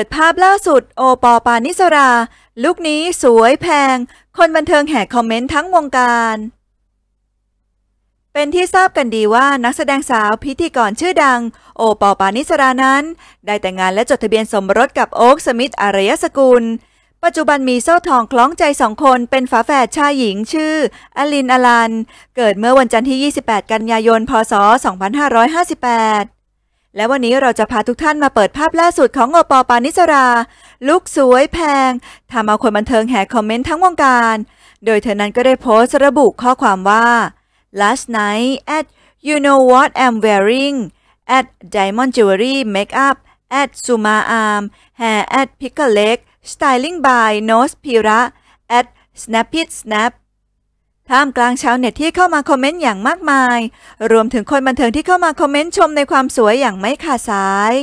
ิดภาพล่าสุดโอปอปานิสราลุคนี้สวยแพง คนบันเทิงแห่คอมเมนต์ทั้งวงการ เป็นที่ทราบกันดีว่านักแสดงสาวพิธีกรชื่อดัง โอปอปานิสรานั้น ได้แต่งงานและจดทะเบียนสมรสกับโอ๊คสมิธอารยสกุล ปัจจุบันมีโซ่ทองคล้องใจสองคนเป็นฝาแฝดชายหญิงชื่ออลินอลันเกิดเมื่อวันจันทร์ที่ 28 กันยายน พศ 2558และวันนี้เราจะพาทุกท่านมาเปิดภาพล่าสุดของโอปอปานิสราลูกสวยแพงทำเอาคนบันเทิงแห่คอมเมนต์ทั้งวงการ โดยเธอนั้นก็ได้โพสต์ระบุข้อความว่า last night at you know what I'm wearing at diamond jewelry makeup at suma arm hair at pickle leg styling by nose pira at snap it snap ท่ามกลางชาวเน็ตที่เข้ามาคอมเมนต์อย่างมากมาย รวมถึงคนบันเทิงที่เข้ามาคอมเมนต์ชมในความสวยอย่างไม่ขาดสาย